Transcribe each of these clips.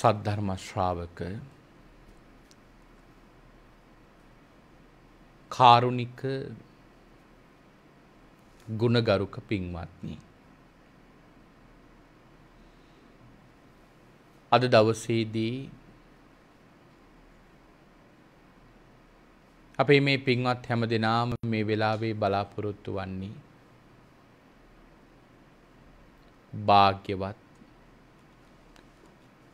සද්ධර්ම ශ්‍රාවක කාරුණික ගුණගරුක පින්වත්නි අද දවසේදී අපේ මේ පින්වත් හැම දෙනාම මේ වෙලාවේ බලාපොරොත්තු වන්නේ භාග්‍යවත්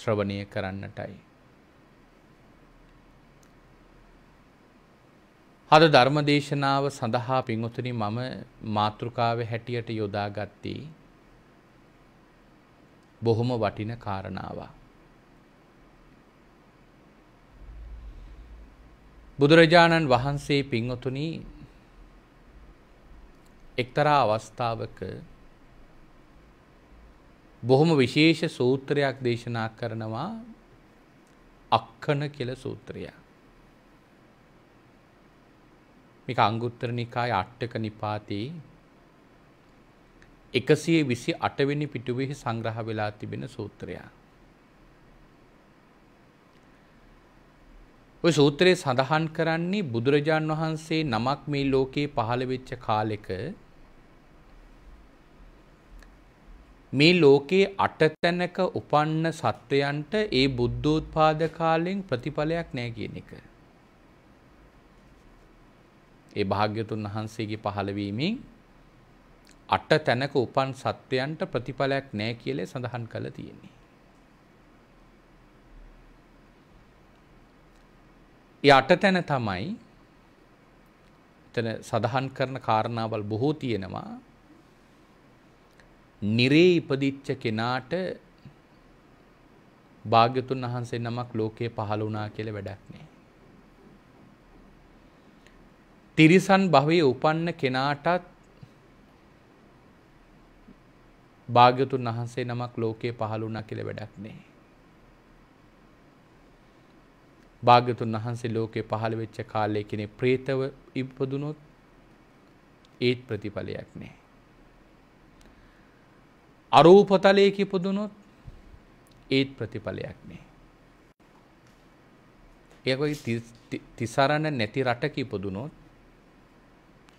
ශ්‍රවණය කරන්නටයි. හද ධර්මදේශනාව සඳහා පිංහොතුනි මම මාතෘකාව හැටියට යොදාගත්තී බොහොම වටින කාරණාවක්. බුදුරජාණන් වහන්සේ පිංහොතුනි එක්තරා අවස්ථාවක බොහොම විශේෂ සූත්‍රයක් දේශනා කරනවා අක්කන කියල සූත්‍රය. මේක අංගුත්තර නිකාය අට්ටක නිපාති එකසිය විසි අටවෙනි පිටුවෙහි සංග්‍රහ වෙලා තිබෙන සූත්‍රයා. ඔය සූත්‍රයේ සඳහන් කරන්නේ බුදුරජාන් වහන්සේ නමක් මේ ලෝකයේ පහළ වෙච්ච කාලෙක මේ ලෝකයේ අටතැනක උපන්න සත්වයන්ට ඒ බුද්ධෝත්පාද කාලෙන් ප්‍රතිඵලයක් නැහැ කියන එක. ඒ භාග්‍යතුන් වහන්සේගේ පහළවීමෙන් අටතැනක උපන් සත්වයන්ට ප්‍රතිඵලයක් නැහැ කියලා සඳහන් කළා තියෙන්නේ. ඒ අටතැන තමයි එතන සඳහන් කරන කාරණාවල් බොහෝ තියෙනවා. නිරේ ඉපදිච්ච කෙනාට භාග්‍යතුන් වහන්සේ නමක් ලෝකයේ පහළ වුණා කියලා වැඩක් නෑ. තිරිසන් භවයේ උපන්න කෙනාටත් භාග්‍යතුන් වහන්සේ නමක් ලෝකයේ පහළ වුණා කියලා වැඩක් නෑ. භාග්‍යතුන් වහන්සේ ලෝකේ පහළ වෙච්ච කාලයේ කෙනෙක් പ്രേතව ඉපදුනොත් ඒත් ප්‍රතිඵලයක් නෑ. අරූපතලයකි පුදුනොත් ඒත් ප්‍රතිඵලයක් නේ. ඒකොයි තිසරණ නැති රටකි පුදුනොත්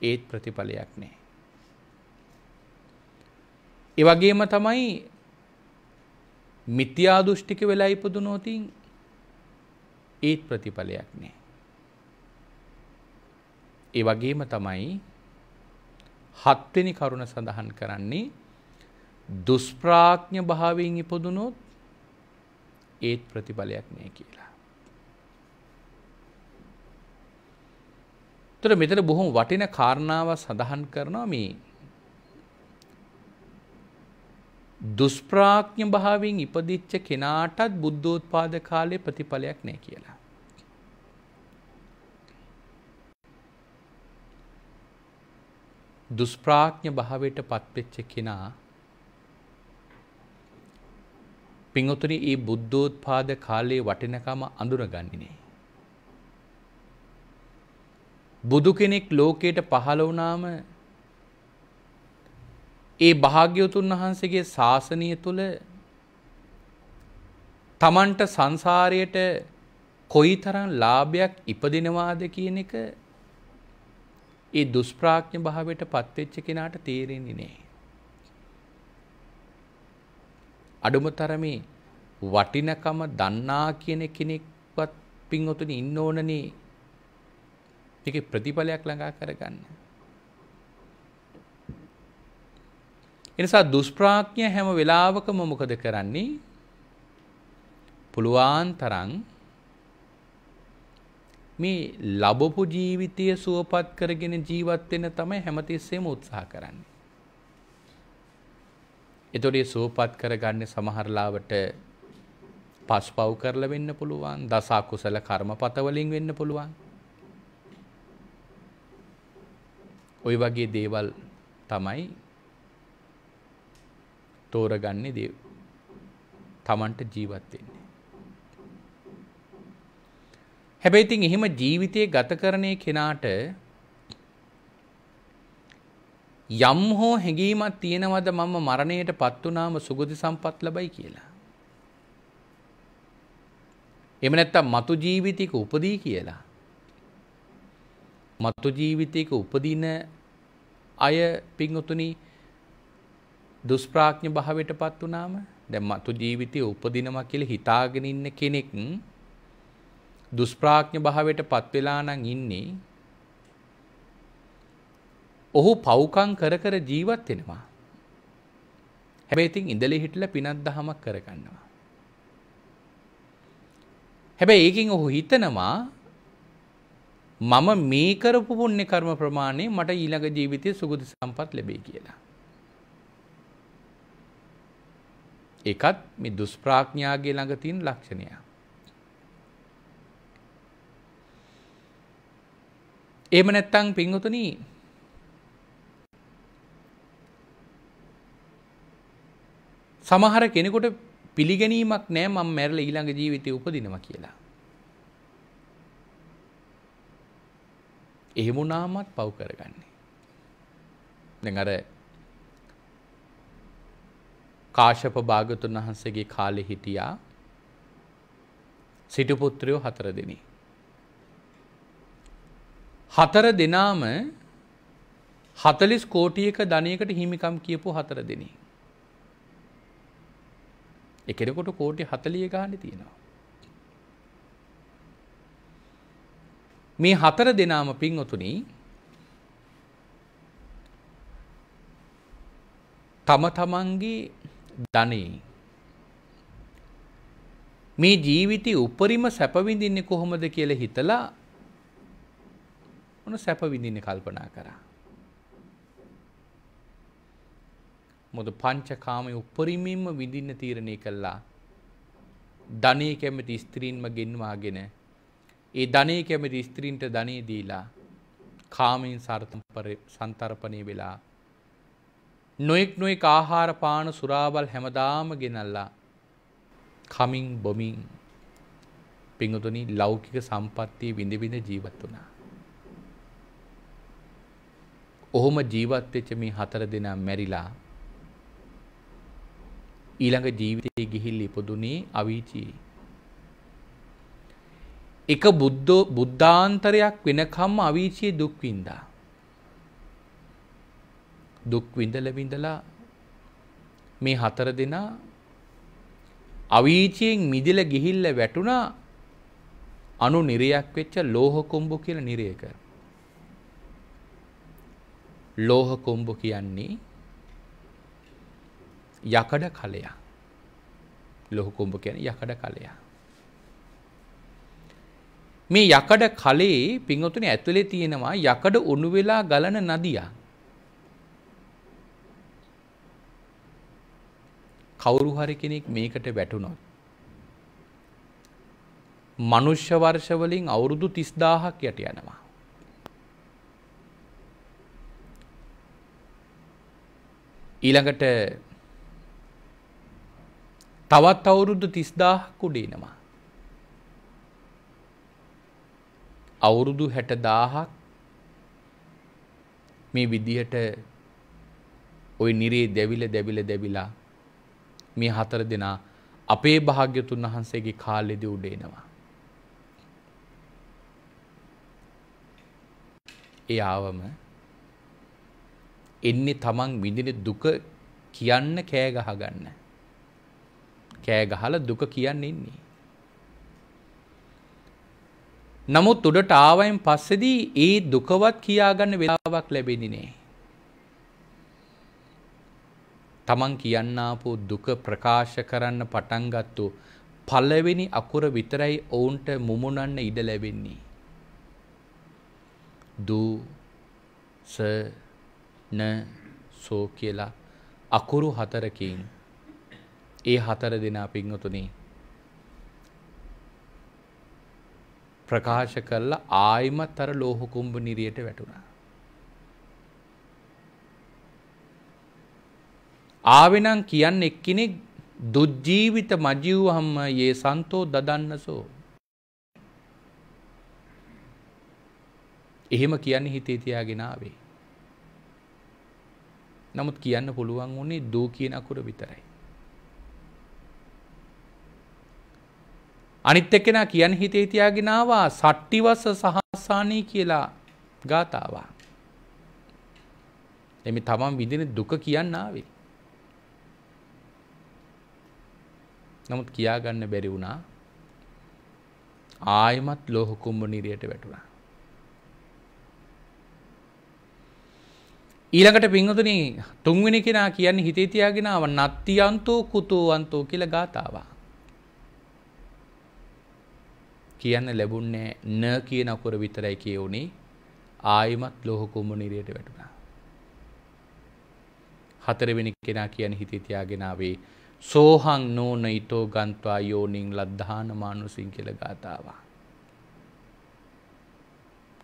ඒත් ප්‍රතිඵලයක් නෑ. එවගේම තමයි මිත්‍යාදෘෂ්ටික වෙලා ඉපදුනෝතින් ඒත් ප්‍රතිඵලයක් නෑ. ඒ වගේම තමයි හත්වෙනි කරුණ සඳහන් කරන්නේ දුස්ප්‍රාඥ භාවයෙන් ඉපදුනොත් ඒත් ප්‍රතිඵලයක් නෑ කියලා. තුර මෙතර බොහොම වටින කාරණාව සඳහන් කරනවා මේ දුස්ප්‍රාඥ භාවෙන් ඉපදිච්ච කෙනාටත් බුද්ධෝත්පාද කාලයේ ප්‍රතිඵලයක් නෑ කියලා. දුස්ප්‍රාඥ භාවයට පත්වෙච්ච කෙනා පිංහතුන ඒ බුද්ධෝත්පාද කාලයේ වටිනකම අඳුරගන්නේ. බුදු කෙනෙක් ලෝකයට පහළ වනාම ඒ භාග්‍යවතුන් වහන්සේගේ ශාසනය තුළ තමන්ට සංසාරයට කොයි තරම් ලාභයක් ඉපදිනවාද කියන එක ඒ දුස්ප්‍රාඥ භාවයට පත්වෙච්ච කෙනාට තේරෙන්නේ නෑ. අඩුම තරමේ වටිනකම දන්නා කියන කෙනෙක්වත් පින්වතුනි ඉන්න ඕනනේ ඒකේ ප්‍රතිඵලයක් ළඟා කරගන්න. එනිසා දුෂ්ප්‍රාඥය හැම වෙලාවකම මොකද කරන්නේ? පුළුවන් තරම් මේ ලැබපු ජීවිතය සුවපත් කරගෙන ජීවත් වෙන්න තමයි හැමතිස්සෙම උත්සාහ කරන්නේ. එතොඩේ සූපත් කරගන්න සමහරලාවට පස් පව් කරල වෙන්න පුළුවන් දසා කුසල කර්ම පතවලින් වෙන්න පුළුවන්. ඔය වගේ දේවල් තමයි තෝරගන්නේ දේ තමන්ට ජීවත් වෙන්නේ. හැබැයි ඉතින් එහෙම ජීවිතය ගත කරන්නේ කෙනාට යම් හෝ හැඟීමක් තියෙනවද මම මරණයට පත් වුණාම සුගති සම්පත් ලබයි කියලා. එහෙම නැත්නම් මතු ජීවිතයක උපදී කියලා. මතු ජීවිතයක උපදින අය පිංගුතුනි දුෂ්ප්‍රාඥ භාවයට පත් වුණාම දැන් මතු ජීවිතයේ උපදිනවා කියලා හිතාගෙන ඉන්න කෙනෙක් දුෂ්ප්‍රාඥ භාවයට පත් වෙලා නම් ඉන්නේ ඔහු පව්කං කර කර ජීවත් වෙනවා. හැබැයි ඉතින් ඉඳලි හිටලා පිනක් දහමක් කරගන්නවා. හැබැයි ඒකෙන් ඔහු හිතනවා මම මේ කරපු පුණ්‍ය කර්ම ප්‍රමාණය මට ඊළඟ ජීවිතයේ සුගති සම්පත් ලැබෙයි කියලා. ඒකත් මේ දුෂ්ප්‍රඥාගේ ළඟ තියෙන ලක්ෂණය. එහෙම නැත්නම් පින්වතුනි සමහර කෙනෙකොට පිළිගැනීමක් නෑ මම මැරලා ඊළඟ ජීවිතේ උපදිනවා කියලා. එහෙම වුණාමත් පව් කරගන්නේ. දැන් අර කාශ්‍යප භාගතුන් වහන්සේගේ කාලේ හිටියා සිටු පුත්‍රයෝ හතර දෙනෙක්. හතර දෙනාම හතලිස් කෝටියක ධනයකට හිමිකම් කියපු හතර දෙනේ. එකෙකොට කෝටි හතලිය ගාන තියෙනවා. මේ හතර දෙනාම පින් ඔතුනී තම තමන්ගේ ධනී මේ ජීවිතය උපරිම සැපවිඳින්නේ කොහොමද කියල හිතලා ඔන සැපවිඳින්න කල්පනා කරා මොද පංචකාමය උපරිමින්ම විඳින්න තීරණය කළා. ධනය කැමති ස්ත්‍රීන්ම ගෙන්වාගෙන ඒ ධනය කැමති ස්ත්‍රීන්ට ධනය දීලා කාමයෙන් සන්තරපනය වෙලා නොෙක් නොෙක් ආහාර පාන සුරාබල් හැමදාම ගෙනල්ලා කමින් බොමින් පිඟතුනි ලෞකික සම්පත්තිය විඳවිඳ ජීවත් වුණා. ඔහොම ජීවත්වෙච්ච මේ හතර දෙනා මැරිලා ඊළඟ ජීවිතයේ ගිහිල්ල ඉපදුනේ අවීචී. එක බුද්ධෝ බුද්ධාන්තරයක් වෙනකම්ම අවීචයේ දුක් විඳා. දුක් විඳලා විඳලා මේ හතර දෙනා අවීචයෙන් මිදිලා ගිහිල්ලා වැටුණා අනු නිරයක් වෙච්ච ලෝහ කොම්බු කියලා නිරයක. ලෝහ කොම්බු කියන්නේ යකඩ කලයා ලොහු කුම්ඹ කියන යකඩ කලයා. මේ යකඩ කලේ පිංහතුන ඇතුළේ තියෙනවා යකඩ උණු වෙලා ගලන නදිය. කවුරු හරි කෙනෙක් මේකට වැටුණොත්. මනුෂ්‍ය වර්ෂවලින් අවුරුදු තිස්දාහක් යට යනවා. ඊළඟට තවත් අවුරුදු තිස්දාහක් උඩේනවා. අවුරුදු හැට දාහක් මේ විදිහට ඔය නිරේ දැවිල දැවිල දැවිලා මේ හතර දෙනා අපේ භාග්‍යතුන් වහන්සේගේ කාලෙදි උඩේනවා. ඒ ආවම එන්නේ තමන් විඳින දුක කියන්න කෑ ගහගන්න. කෑ ගහලා දුක කියන්නේ ඉන්නේ. නමුත් උඩට ආවයින් පස්සේදී ඒ දුකවත් කියාගන්න වෙලාවක් ලැබෙන්නේ නෑ. තමන් කියන්නාපු දුක ප්‍රකාශ කරන්න පටන්ගත්තු පළවෙනි අකුර විතරයි ඔවුන්ට මුමුණන්න ඉඩ ලැබෙන්නේ. දූ ස න සෝ කියලා අකුරු හතරකින් ඒ හතර දෙනා පිංහතුනේ ප්‍රකාශ කරලා ආයිමත් තර ලෝහකුම්භ නිරියට වැටුණා. ආවෙනම් කියන්න එක්කෙනෙක් දුජ්ජීවිත මජීවහම්ම ඒ සන්තෝ දදන්නසෝ. එහෙම කියන්නේ හිතේ තියාගෙන ආවේ. නමුත් කියන්න පුළුවන් වුණේ දූ කියන අකුර විතරයි. අනිත් එක්කෙනා කියන්න හිතේ තියාගෙන ආවා සට්ටිවස සහසානී කියලා ගාතාවා. එමි තමන් විඳින දුක කියන්න ආවේ. නමුත් කියාගන්න බැරි වුණා. ආයමත් ලෝහ කුම්භ නිරයට වැටුණා. ඊළඟට පින්වතුනි තුන්වෙනි කෙනා කියන්නේ හිතේ තියාගෙන ආව නත්ති අන්තෝ කුතෝ අන්තෝ කියලා ගාතාවා. කියන්න ලැබුන්නේ න කියන අකුර විතරයි කියවුනේ ආයිමත් ලෝහ කුඹුනිරයට වැටුණා. හතරවෙනි කෙනා කියන හිතේ තියාගෙන ආවේ සෝහං නෝන ඊතෝ ගන්්වා යෝනින් ලද්ධාන මානුසින් කියලා ගාතාව.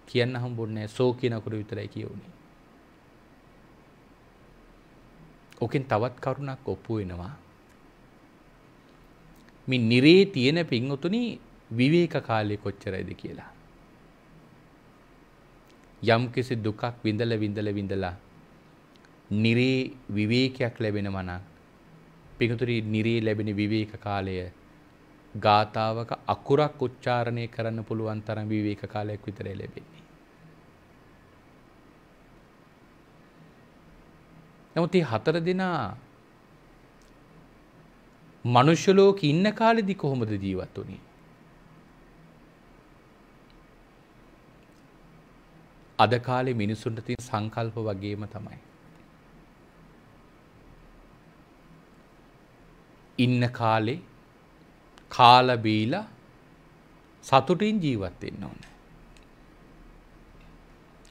කියන්න හම්බුන්නේ සෝ කියන අකුර විතරයි කියවුනේ. ඕකෙන් තවත් කරුණක් ඔප්පු වෙනවා. මේ නිරේ තියෙන පින්වතුනි විවේක කාලය කොච්චරයිද කියලා. යම් කිසි දුකක් විඳල විඳල විඳලා නිරේ විවේකයක් ලැබෙන මනක් පිකතුරී නිරේ ලැබෙන විවේක කාලය ගාථාවක අකුරක් උච්චාරණය කරන්න පුළුවන් තරම් විවේක කාලයක් විතරයි ලැබෙන්නේ. නමුත් හතර දෙනා මනුෂ්‍යලෝක ඉන්න කාලෙදි කොහොමද ජීවත් වනේ. අද කාලේ මිනිසුන්ට තියෙන සංකල්ප වගේම තමයි. ඉන්න කාලේ කාලා බීලා සතුටින් ජීවත් වෙන්න ඕනේ.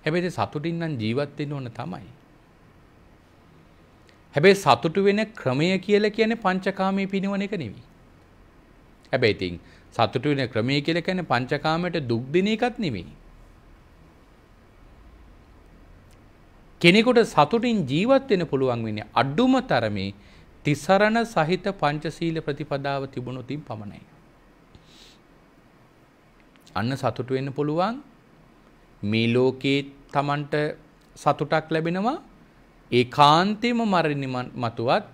හැබැයි සතුටින් නම් ජීවත් වෙන්න ඕන තමයි. හැබැයි සතුටු වෙන ක්‍රමය කියලා කියන්නේ පංචකාමයේ පිනවන එක නෙවෙයි. හැබැයි ඉතින් සතුටු වෙන ක්‍රමය කියලා කියන්නේ පංචකාමයට දුක් දෙන එකක් නෙවෙයි. කෙනෙකුට සතුටින් ජීවත් වෙන්න පුළුවන් වෙන්නේ අඩුම තරමේ තිසරණ සහිත පංචශීල ප්‍රතිපදාව තිබුණොතින් පමණයි. අන්න සතුට වෙන්න පුළුවන් මේ ලෝකේ Tamanට සතුටක් ලැබෙනවා ඒකාන්තයෙන්ම මරණින් මතුවත්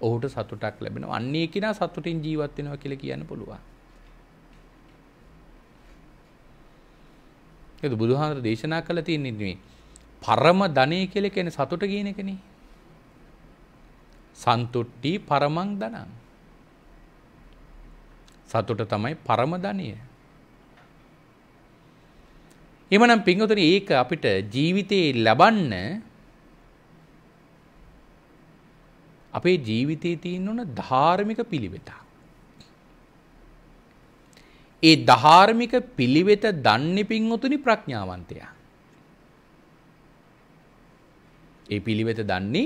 ඔහුට සතුටක් ලැබෙනවා. අන්න ඒ කිනා සතුටින් ජීවත් වෙනවා කියලා කියන්න පුළුවන්. ඒක බුදුහාමර දේශනා කළ තියෙන නෙමෙයි. පරම ධනය කෙලෙ කෙන සතුට කියන එකන. සන්තුට්ටි පරමං දනන්. සතුට තමයි පරම ධනය. එමනම් පිංගතුර ඒක අපිට ජීවිතයේ ලබන්න අපේ ජීවිතයේ තියෙන ඕන ධාර්මික පිළිවෙත. ඒ ධාර්මික පිළිවෙත දන්නේ පිංගතුනි ප්‍රඥාවන්තයා. ඒ පිළිවෙත දන්නේ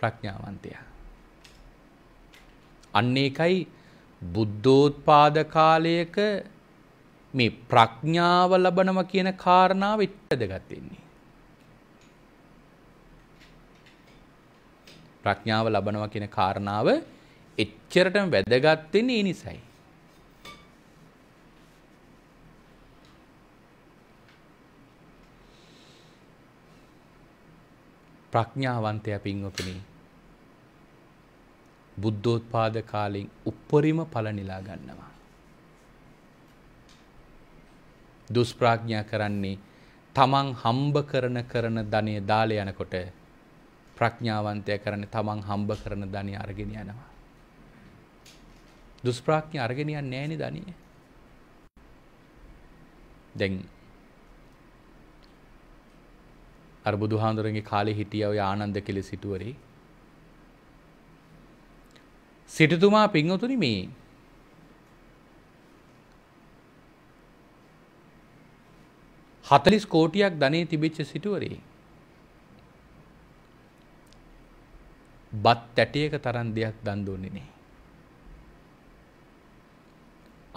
ප්‍රඥාවන්තයා. අන්න ඒකයි බුද්ධෝත්පාද කාලයක මේ ප්‍රඥාව ලබනව කියන කාරණාව ඉට්ටදගත් වෙන්නේ. ප්‍රඥාව ලබනවා කියන කාරණාව එච්චරටම වැදගත් වෙන්නේ ඒ නිසයි. ප්‍රඥාවන්තය පින්වතුනි බුද්ධෝත්පාද කාලෙන් උප්පරිම පල නිලා ගන්නවා. දුස්ප්‍රාඥා කරන්නේ තමන් හම්බ කරන කරන ධනය දාල යනකොට ප්‍රඥාවන්තය කරන තමන් හම්බ කරන ධනය අරගෙන යනවා. දුස්ප්‍රාඥ අරගෙනයන් නෑනි ධනය. දැන් අර බුදුහාඳුරන්ගේ කාලේ හිටිය ඔය ආනන්ද කෙලෙ සිටුවරේ සිටුතුමා පිංහතුනි මේ හතලිස් කෝටියක් ධනේ තිබිච්ච සිටුවරේ බත් තැටියක තරන් දෙයක් දන්දුන්නේනේ.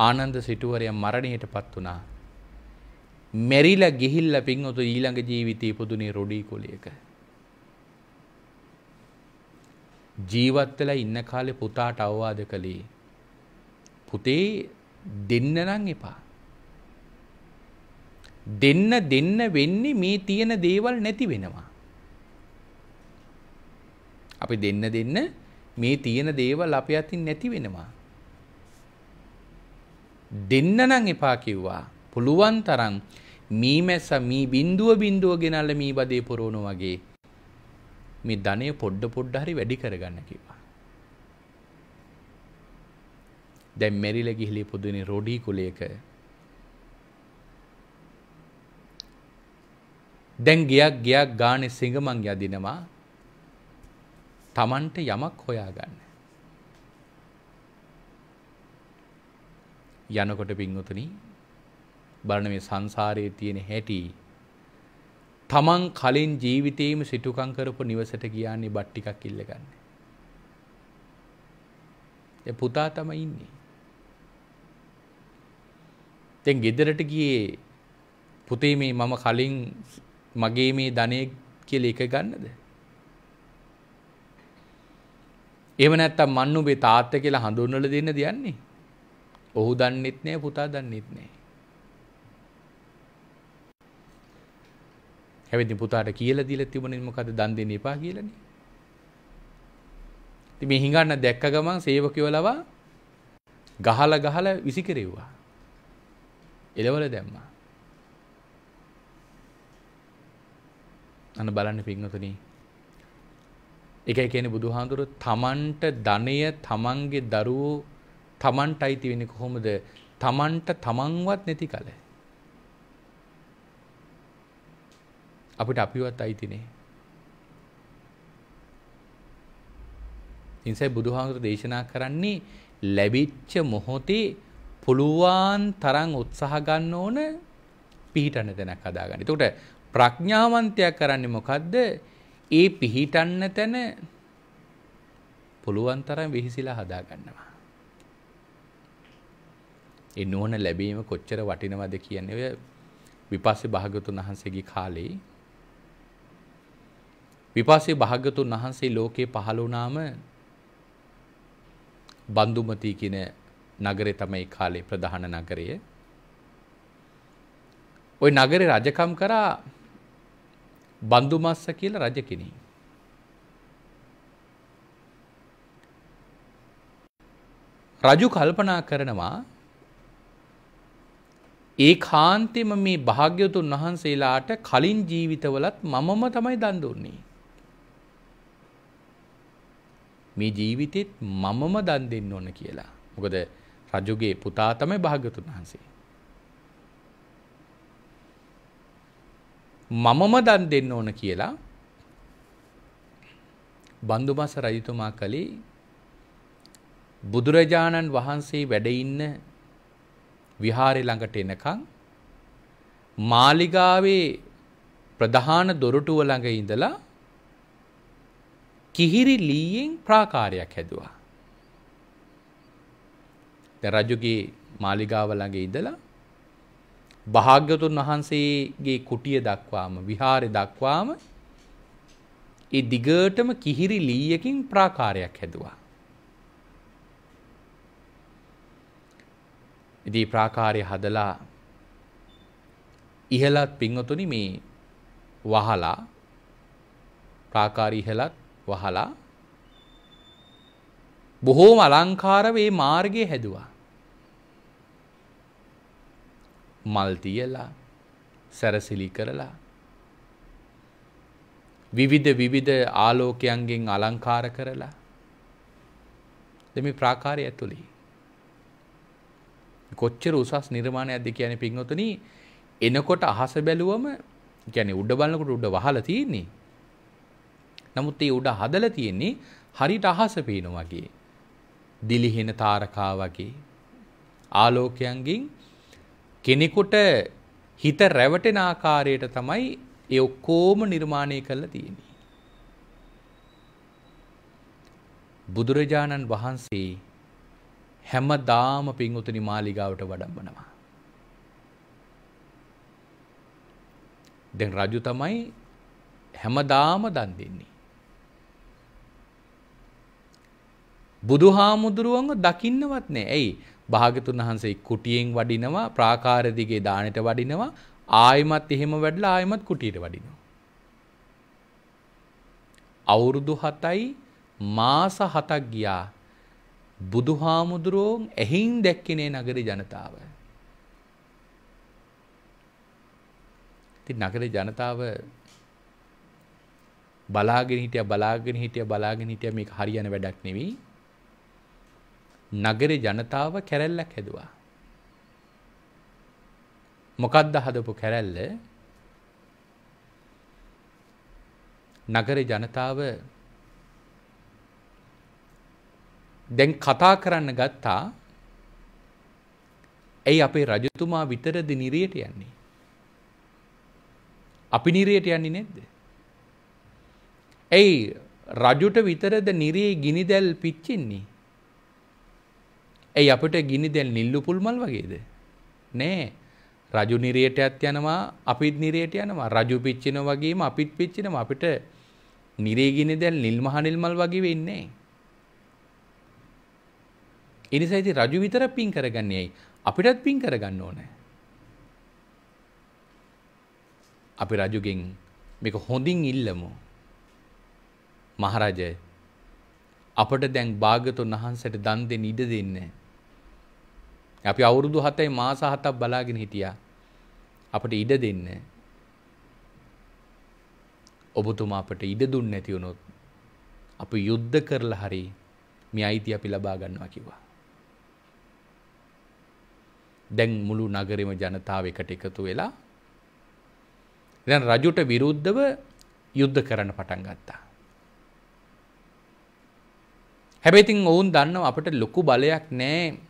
ආනන්ද සිටුවරය මරණයට පත් වනා මෙරිල ගිහිල්ල පින්වතු ඊළඟ ජීවිතය ඉපදුනේ රොඩී කොලයක. ජීවත්වල ඉන්න කාලෙ පුතාට අවවාද කළේ. පුතේ දෙන්න නම් එපා. දෙන්න දෙන්න වෙන්නේ මේ තියෙන දේවල් නැති වෙනවා. අපි දෙන්න දෙන්න මේ තියෙන දේවල් අපේ අතින් නැති වෙනවා. දෙන්න නම් එපා කිව්වා. පුළුවන් තරම් මී මැස මී බින්දුව බින්දුව ගෙනල්ල මී බදේ පුරවුණු වගේ මේ ධනය පොඩ්ඩ පොඩ්ඩ හරි වැඩි කරගන්න කිව්වා. දැන් මෙරිලා ගිහිලි පුදුනේ රොඩි කුලයක. දැන් ගියක් ගියක් ගානේ සිඟමන් යදිනවා. Tamanට යමක් හොයාගන්න. යනකොට පින්වතුනි බලන මේ සංසාරයේ තියෙන හැටි තමන් කලින් ජීවිතේම සිටුකම් කරපු නිවසට කියන්නේ බත් ටිකක් ඉල්ලගන්න. ඒ පුතා තමයි ඉන්නේ. දැන් ගෙදරට ගියේ පුතේ මේ මම කලින් මගේ මේ ධනෙ කියලා එක ගන්නද? එහෙම නැත්තම් මන්නුඹේ තාත්තා කියලා හඳුන්වලා දෙන්න දෙන්නේ. ඔහු දන්නෙත් නෑ පුතා දන්නෙත් නෑ. හැබැයි පුතාට කියලා දීලා තිබුණේ මොකද දන් දෙන්න එපා කියලානේ. ඉතින් මේ හිඟන්න දැක්ක ගමන් සේවකයෝ ලවා ගහලා ගහලා විසිකරෙව්වා. එලවල දැම්මා. අන්න බලන්න පින්වතුනි. ඒකයි කියන්නේ බුදුහාඳුර තමන්ට ධනය තමන්ගේ දරුවෝ තමන්ට අයිති වෙන්නේ කොහොමද? තමන්ට තමන්වත් නැති කලේ. අපිට අපිවත් අයිතිනේ. ඉන්සයි බුදුහාමුදුර දේශනා කරන්නේ ලැබිච්ච මොහොතේ පුළුවන් තරම් උත්සාහ ගන්න ඕන පිහිටන්න තැනක් හදාගන්න. එතකොට ප්‍රඥාවන්තයා කරන්නේ මොකද්ද? ඒ පිහිටන්න තැන පුළුවන් තරම් විහිසිලා හදාගන්නවා. ඒ නෝන ලැබීම කොච්චර වටිනවද කියන්නේ ඔය විපස්සේ භාගතුන් වහන්සේගේ කාලේ විපාසේ භාග්‍යතුන් වහන්සේ ලෝකේ පහළ වුණාම බන්දුමති කියන නගරේ තමයි කාලේ ප්‍රධාන නගරය. ওই නගරේ රජකම් කරා බන්දුමස්ස කියලා රජ කෙනෙක්. රජු කල්පනා කරනවා ඒ කාන්තෙම මේ භාග්‍යතුන් වහන්සේලාට කලින් ජීවිතවලත් මමම තමයි දන් දුන්නේ. මේ ජීවිතෙත් මමම දන් දෙන්න ඕන කියලා. මොකද රජුගේ පුතා තමයි භාග්‍යතුන් වහන්සේ. මමම දන් දෙන්න ඕන කියලා බන්දුමස රජතුමා කළේ බුදුරජාණන් වහන්සේ වැඩ ඉන්න විහාරේ ළඟට එනකන් මාලිගාවේ ප්‍රධාන දොරටුව ළඟ ඉඳලා කිහිරි ලීයෙන් ප්‍රාකාරයක් හැදවා. ද රජුගේ මාලිගාව ළඟ ඉදලා භාග්‍යතුන් වහන්සේගේ කුටිය දක්වාම විහාරය දක්වාම ඒ දිගටම කිහිරි ලීයකින් ප්‍රාකාරයක් හැදවා. ඉදී ප්‍රාකාරය හදලා ඉහලත් පිංහතුනි මේ වහලා ප්‍රාකාරී ඉහලත් වහලා බොහෝම අලංකාරව මේ මාර්ගය හැදුවා. මල් තියලා සැරසිලි කරලා විවිධ විවිධ ආලෝකයන්ගෙන් අලංකාර කරලා දෙමි ප්‍රාකාරය ඇතුළේ කොච්චර උසස් නිර්මාණයක්ද කියන්නේ පින්වතුනි එනකොට අහස බැලුවම කියන්නේ උඩ බලනකොට උඩ වහලා තියෙන්නේ නමුත් ඒ උඩ හදලා තියෙන්නේ හරියට අහස පේන වගේ. දිලිහෙන තාරකා වගේ. ආලෝකයන්ගින් කෙනෙකුට හිත රැවටෙන ආකාරයට තමයි ඒ ඔක්කොම නිර්මාණය කරලා තියෙන්නේ. බුදුරජාණන් වහන්සේ හැමදාම පින්වතුනි මාලිගාවට වඩම්මනවා. දැන් රජු තමයි හැමදාම දන් දෙන්නේ. බුදු හාමුදුරුවන්ව දකින්නවත් නෑ. ඇයි? භාගතුන් වහන්සේ කුටියෙන් වඩිනවා, ප්‍රාකාර දිගේ දාණයට වඩිනවා, ආයිමත් එහෙම වැඩලා ආයිමත් කුටියට වඩිනවා. අවුරුදු 7යි මාස 7ක් ගියා. බුදුහාමුදුරුවෝ එහින් දැක්කිනේ නගර ජනතාව. ඉතින් නගර ජනතාව බලාගෙන හිටියා බලාගෙන හිටියා බලාගෙන හිටියා මේක හරියන වැඩක් නෙවෙයි. නගර ජනතාව කැරැල්ලක් හැදවා. මොකක්ද හදපු කැරැල්ල නගර ජනතාව දැන් කතා කරන්න ගත්තා ඇයි අපේ රජතුමා විතරද නිරයට යන්නේ. අපි නිරයට යන්නේ නැද්ද. ඇයි රජුට විතරද නිරේ ගිනිදැල් පිච්චින්නේ. ඇයි අපට ගිනි දැන් නිල්ලු පුල්මල් වගේද? නෑ. රජු නිරයටත් යනවා අපිත් නිරයට යනවා රජු පිච්චෙනා වගේම අපිත් පිච්චෙනවා අපිට නිරේ ගිනි දැන් නිල් මහ නිල් මල් වගේ වෙන්නේ නෑ. ඒ නිසා ඉතින් රජු විතර පින් කරගන්නේ ඇයි? අපිටත් පින් කරගන්න ඕනේ. අපි රජුගෙන් මේක හොඳින් ඉල්ලමු. මහරජය අපට දැන් භාගතුන් වහන්සේට දන් දෙන්න ඉඩ දෙන්නේ. අපි අවුරුදු හතයි මාස හතක් බලාගෙන හිටියා. අපට ඉඩ දෙන්න. ඔබතුමා අපට ඉඩ දුන්නේ නැති වුණොත් අපි යුද්ධ කරලා හරි මේ අයිතිය අපි ලබා ගන්නවා කිව්වා. දැන් මුළු නගරෙම ජනතාව එකට එකතු වෙලා දැන් රජුට විරුද්ධව යුද්ධ කරන්න පටන් ගත්තා. හැබැයි ඉතින් ඔවුන් දන්නවා අපිට ලොකු බලයක් නැහැ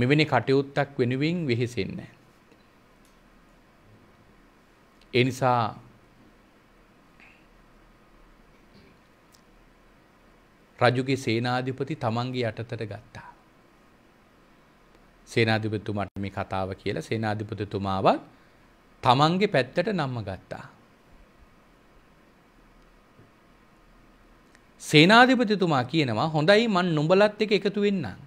මෙවැනි කටයුත්තක් වෙනුවෙන් වෙහෙසෙන්නේ. ඒ නිසා රජුගේ සේනාධිපති තමන්ගේ යටතට ගත්තා. සේනාධිපතුමාට මේ කතාව කියලා සේනාධිපතිතුමාවත් තමන්ගේ පැත්තට නම්ම ගත්තා. සේනාධිපතිතුමා කියනවා හොඳයි මන් නුඹලත් එක එකතු වෙන්නම්.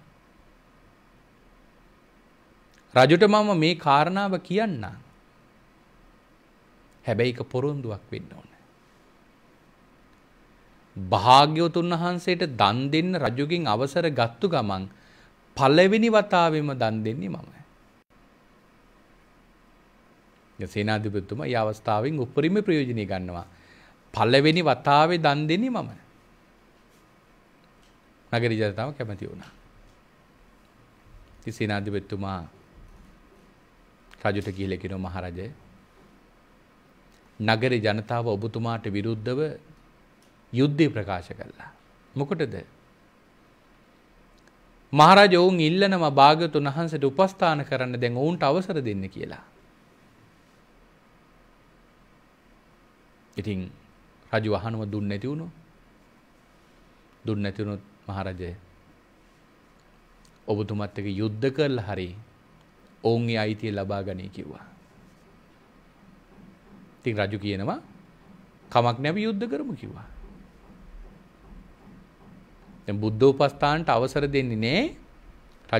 රජුට මම මේ කාරණාව කියන්න. හැබැයි එක පොරොන්දුවක් වෙන්න ඕන. භාග්‍යවතුන් වහන්සේට දන් දෙන්න රජුගෙන් අවසර ගත්තු ගමන් පළවෙනි වතාවෙම දන් දෙන්නේ මම. සේනාධිපතිතුමා ඒ අවස්ථාවෙන් උපරිම ප්‍රයෝජනය ගන්නවා. පළවෙනි වතාවේ දන් දෙන්නේ මම. නගර ජනතාව කැමති වුණා. ඉතින් සේනාධිපතිතුමා රජුට කියලකිනො මහරජය. නගරි ජනතාව ඔබතුමාට විරුද්ධව යුද්ධය ප්‍රකාශ කරලා. මොකටද. මහරජ ඔවුන් ඉල්ලනම භාගතුන් වහන්සට උපස්ථාන කරන්න දැන් ඔවුන්ට අවසර දෙන්න කියලා. ඉතින් රජු වහනුව දුන්න ඇතිවුණු දුන්න ඇතිවුණුත් මහරජය ඔබතුමත්තක යුද්ධ කරල හරි ඔවුන්ගේ අයිතිය ලබා ගනී කිව්වා. ඉතින් රජු කියනවා කමක් නැවි යුද්ධ කරමු කිව්වා. දැන් බුද්ධ උපස්ථානට අවසර දෙන්නේ නේ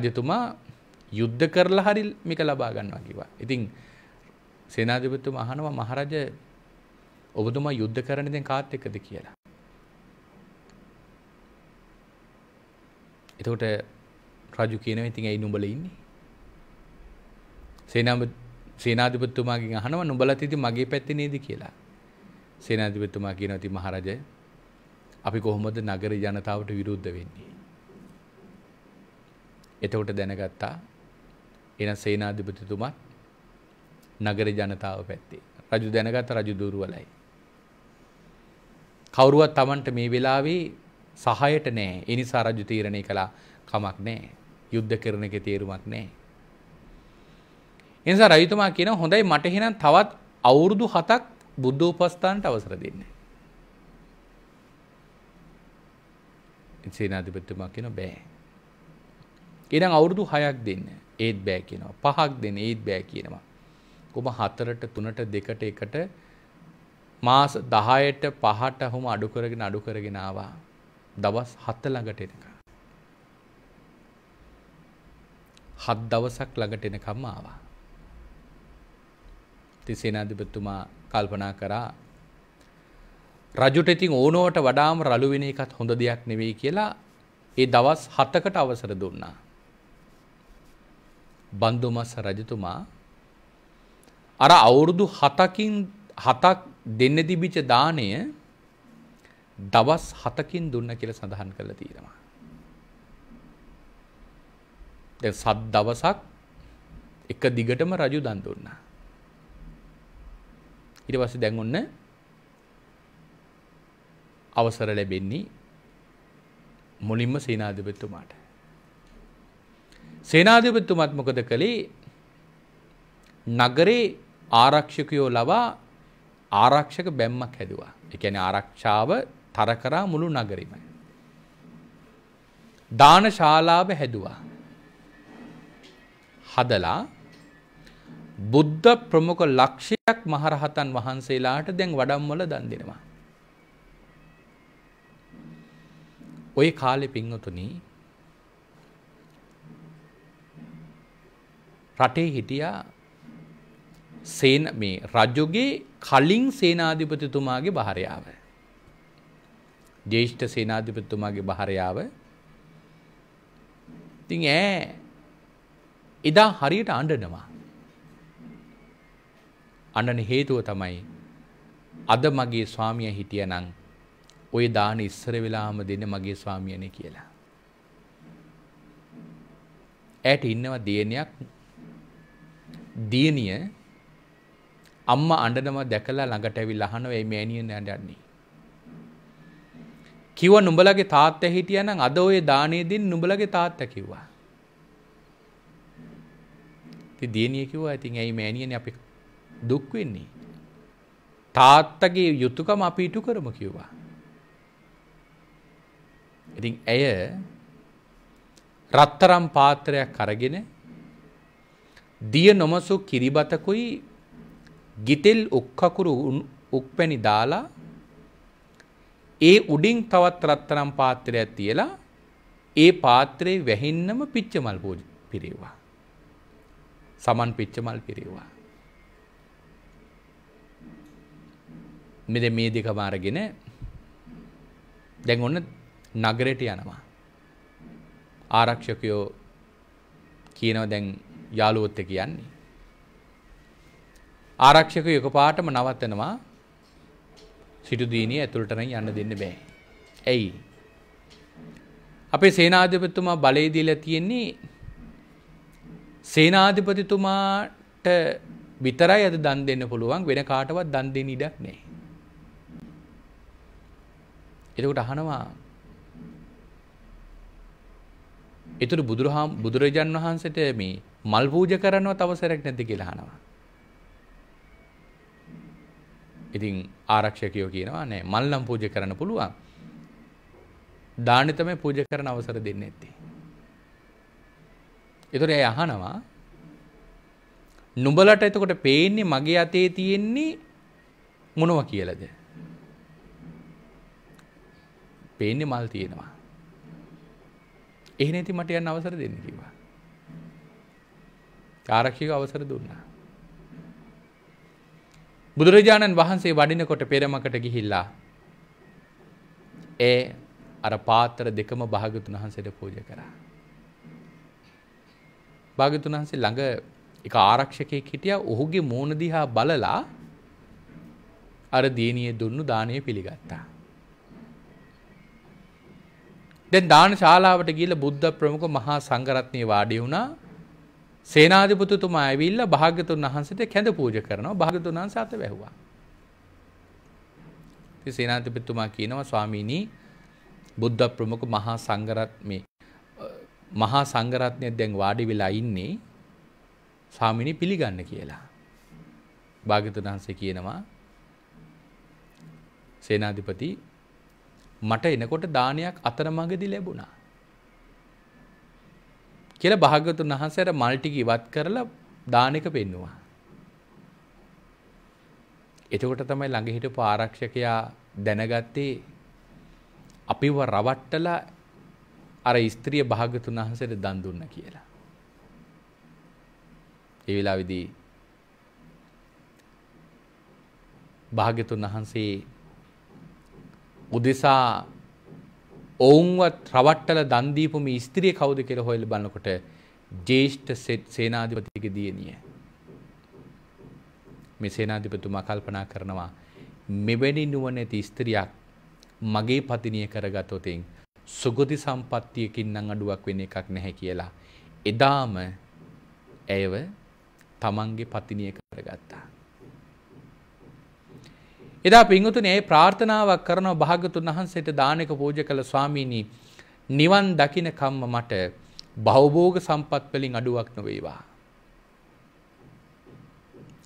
රජතුමා යුද්ධ කරලා හරි මේක ලබා ගන්නවා කිව්වා. ඉතින් සේනාධිපතිතුමා අහනවා මහරජ ඔබතුමා යුද්ධ කරන්නේ දැන් කාත් එක්කද කියලා. එතකොට රජු කියනවා ඉතින් ඇයි නුඹල ඉන්නේ? සේනාව සේනාධිපත්තුමාගේ අහනව නුඹලා තිති මගේ පැත්තේ නේද කියලා. සේනාධිපත්තුමා කියනවා ඉතින් මහරජය අපි කොහොමද නගර ජනතාවට විරුද්ධ වෙන්නේ? එතකොට දැනගත්තා එන සේනාධිපතිතුමත් නගර ජනතාව පැත්තේ. රජු දැනගත රජු දුරුවලයි. කවුරුවත් Tamanට මේ වෙලාවේ සහායට නෑ. ඒ නිසා රජු තීරණය කළා කමක් නෑ. යුද්ධ කරන එකේ තේරුමක් නෑ. එනිසා රජතුමා කියන හොඳයි මට එහෙනම් තවත් අවුරුදු 7ක් බුද්ධ උපස්ථානට අවසර දෙන්න. සේනාධිපතිතුමා කියන බෑ. ඊළඟ අවුරුදු 6ක් දෙන්න. ඒත් බෑ කියනවා. 5ක් දෙන්න ඒත් බෑ කියනවා. කොහොම 4ට 3ට 2ට 1ට මාස 10ට 5ට හොම අඩු කරගෙන අඩු කරගෙන ආවා. දවස් 7 ළඟට එනකම්. හත් දවසක් ළඟට එනකම් ආවා. ති සේනාධිපතිතුමා කල්පනා කරා රජුට ඉතින් ඕනෝට වඩාම රළු වෙන එකත් හොඳ දෙයක් නෙවෙයි කියලා ඒ දවස් 7කට අවසර දුන්නා. බන්දුමස් රජතුමා අර අවුරුදු 7කින් 7ක් දෙන්න තිබිච්ච දාණය දවස් 7කින් දුන්න කියලා සඳහන් කරලා තියෙනවා. දැන් සත් දවසක් එක දිගටම රජු දන් දුන්නා. ඊට පස්සේ දැන් ඔන්න අවසර ලැබෙන්නේ මුලින්ම සේනාධිපතිතුමාට. සේනාධිපතිතුමත් මොකද කළේ? නගරේ ආරක්ෂකයෝ ලවා ආරක්ෂක බැම්මක් හැදුවා. ඒ කියන්නේ ආරක්ෂාව තර කරා මුළු නගරෙම. දාන ශාලාව හැදුවා. හදලා බුද්ධ ප්‍රමුඛ ලක්ෂයක් මහරහතන් වහන්සේලාට දැන් වඩම්වල දන් දෙෙනවා. ඔය කාලෙ පිංහතුනී රටේ හිටියා සේන මේ රජුගේ කලින් සේනාධිපතිතුමාගේ භාරයාව. ජේෂ්ඨ සේනාධිපතිතුමාගේ භාරයාව තිං ඈ එදා හරියට අඩනවා. අන්නන හේතුව තමයි අද මගේ ස්වාමිය හිටියනම් ওই දාන ඉස්සර වෙලාම දෙන්න මගේ ස්වාමියනේ කියලා. ඇයට ඉන්නවා දියණියක් දියණිය අම්මා අඬනවා දැකලා ළඟට ඇවිල්ලා අහනවා ඒ මෑණියන් අඬන්නේ. කිව්ව නුඹලගේ තාත්තා හිටියනම් අද ওই දානේ දෙන්න නුඹලගේ තාත්තා කිව්වා. ඉතින් දියණිය කිව්වා ඉතින් ඇයි මෑණියනේ අපි දුක් වෙන්නේ. තාත්තගේ යුතුයකම අපි ඉටු කරමු කිව්වා. ඉතින් ඇය රත්තරම් පාත්‍රයක් අරගෙන දිය නොමසු කිරිබතකුයි ගිතෙල් උක්කකුරු උක්පැණි දාලා ඒ උඩින් තවත් රත්තරම් පාත්‍රයක් තියලා ඒ පාත්‍රයේ වැහින්නම පිච්චමල් පිරේවා. සමන් පිච්චමල් පිරේවා. මෙද මේ දෙකම අරගෙන දැන් ඔන්න නගරයට යනවා. ආරක්ෂකයෝ කියනවා දැන් යාළුවොත් එක්ක යන්නේ. ආරක්ෂකයෝ එකපාරටම නවත්තනවා. සිටු දිනිය ඇතුළට නම් යන්න දෙන්න බෑ. ඇයි? අපේ සේනාධිපතිතුමා බලය දීලා තියෙන්නේ සේනාධිපතිතුමාට විතරයි අද දන් දෙන්න පුළුවන් වෙන කාටවත් දන් දෙන්න ඉඩක් නැහැ. එතකොට අහනවා එතුරු බුදුරහාම් බුදුරජාන් වහන්සේට මේ මල් පූජ කරන්නව තවසරක් නැද්ද කියලා අහනවා. ඉතින් ආරක්ෂකයෝ කියනවා නෑ මල් නම් පූජ කරන්න පුළුවන්. දානි තමයි පූජ කරන අවසර දෙන්නේ නැත්තේ. ඒතර එයා අහනවා නුඹලට එතකොට පේන්නේ මගේ අතේ තියෙන්නේ මොනවා කියලාද? පේන්නේ මල් තියෙනවා. එහෙන ඇති මට යන්න අවසර දෙන්න කිවා. ආරක්ෂික අවසර දුන්නා. බුදුරජාණන් වහන්සේ වඩිනකොට පෙරමකට ගිහිල්ලා. ඒ අර පාතර දෙකම භාගතුන් වහන්සට පූජ කරා. භාගතුන් වහන්සේ ළඟ එක ආරක්ෂකයෙක් හිටිය ඔහුගේ මෝනදිහා බලලා අර දීනය දුන්නු දානය පිළිගත්තා. දැන් දාන ශාලාවට ගිහිල්ලා බුද්ධ ප්‍රමුඛ මහා සංඝරත්නයේ වාඩි වුණා. සේනාධිපතිතුමා ඇවිල්ලා භාග්‍යතුන් වහන්සේට කැඳ පූජා කරනවා. භාග්‍යතුන් වහන්සේ අත වැහුවා. ඉතින් සේනාධිපතිතුමා කියනවා ස්වාමීනි බුද්ධ ප්‍රමුඛ මහා සංඝරත්නයේ මහා සංඝරත්නයේ දැන් වාඩි වෙලා ඉන්නේ ස්වාමීනි පිළිගන්න කියලා. භාග්‍යතුන් වහන්සේ කියනවා සේනාධිපති මට එනකොට දානයක් අතරමඟදි ලැබුණා. කියලා භාග්‍යවතුන් වහන්සේ අර මල් ටික ඉවත් කරලා දානෙක පෙන්නුවා. එතකොට තමයි ළඟ හිටපු ආරක්ෂකයා දැනගත්තේ අපිව රවට්ටලා අර ස්ත්‍රිය භාග්‍යවතුන් වහන්සේට දන් දුන්නා කියලා. ඒ වෙලාවේදී භාග්‍යවතුන් වහන්සේ උදෙසා ඔවුන්ව රවට්ටල දන්දීපුම ස්ත්‍රිය කවුද කෙර හොල් බලකොට ජේෂ්ඨ සෙට් සේනාධිපතික දියනිය. මෙ සේනාධිපතුමා කල්පනා කරනවා මෙවැනි නුවන ඇති ස්ත්‍රියක් මගේ පතිනය කරගතොතින් සුගති සම්පත්තියකින් නං අඩුවක් වෙන එකක් නැහැ කියලා. එදාම ඇයව තමන්ගේ පතිනය කරගත්තා. එදා පින්වතුනි ඒ ප්‍රාර්ථනාවක් කරන භාගතුන් වහන්සේට දානක පූජ කළ ස්වාමීනි නිවන් දකින කම්ම මට භවභෝග සම්පත් වලින් අඩුවක් නොවේවා.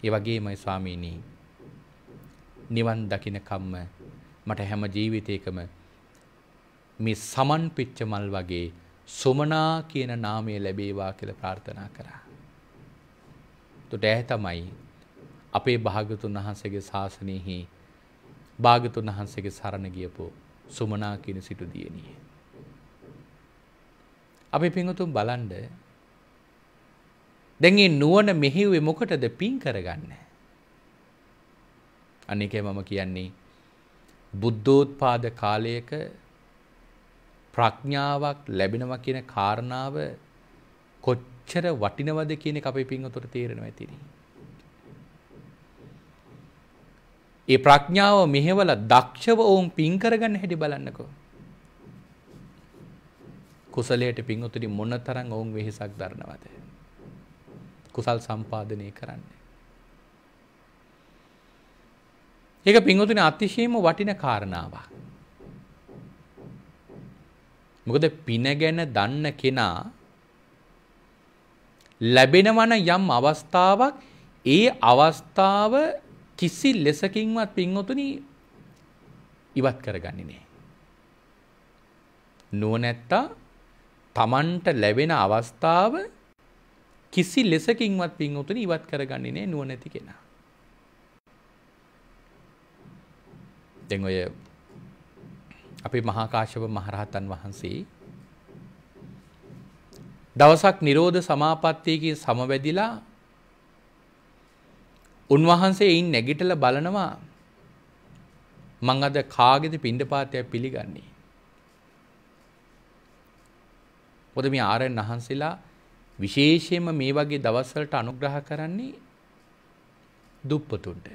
ඒ වගේමයි ස්වාමීනි නිවන් දකින කම්ම මට හැම ජීවිතයකම මේ සමන් පිච්ච මල් වගේ සුමනා කියන නාමය ලැබේවා කියලා ප්‍රාර්ථනා කරා. තුට ඇ තමයි අපේ භාගතුන් වහන්සේගේ ශාසනයෙහි භාගතුන් වහන්සේගේ සරණ ගියපු සුමනා කියන සිටු දියණිය. අපි පිඟුතුන් බලන්ඩ දැන් මේ නුවණ මෙහිුවේ මොකටද පින් කරගන්න? අනිකේ මම කියන්නේ බුද්ධෝත්පාද කාලයක ප්‍රඥාවක් ලැබෙනවා කියන කාරණාව කොච්චර වටිනවද කියන එක අපේ පින්වතුන්ට තේරෙනවා ඇතිනේ. ඒ ප්‍රඥාව මෙහෙවල දක්ෂව ඔවුන් පින්කරගන්න හැටි බලන්නකෝ. කුසලයට පින්වතුරි මොන තරන් ඔවුන් වෙහෙසක් දරනවද. කුසල් සම්පාධනය කරන්න. ඒක පින්වතුන අතිශයම වටින කාරණාවක්. මොකද පින ගැන දන්න කෙනා ලැබෙනවන යම් අවස්ථාවක් ඒ අවස්ථාව කිසි ලෙසකින්වත් පින්වතුනි ඉවත් කරගන්නේ නැහැ. නුවණැත්තා Tamanට ලැබෙන අවස්ථාව කිසි ලෙසකින්වත් පින්වතුනි ඉවත් කරගන්නේ නැහැ නුවණැති කෙනා. දැන් ඔය අපේ මහා කාශ්‍යප මහරහතන් වහන්සේ දවසක් Nirodha Samapattiයේ සමවැදිලා උන්වහන්සේ එයින් නැගිටල බලනවා මං අද කාගෙද පිණ්ඩපාතයක් පිළිගන්නේ. පොද මේ ආරයන් වහන්සේලා විශේෂයෙන්ම මේ වගේ දවස්වලට අනුග්‍රහ කරන්නේ දුප්පතුන්ට.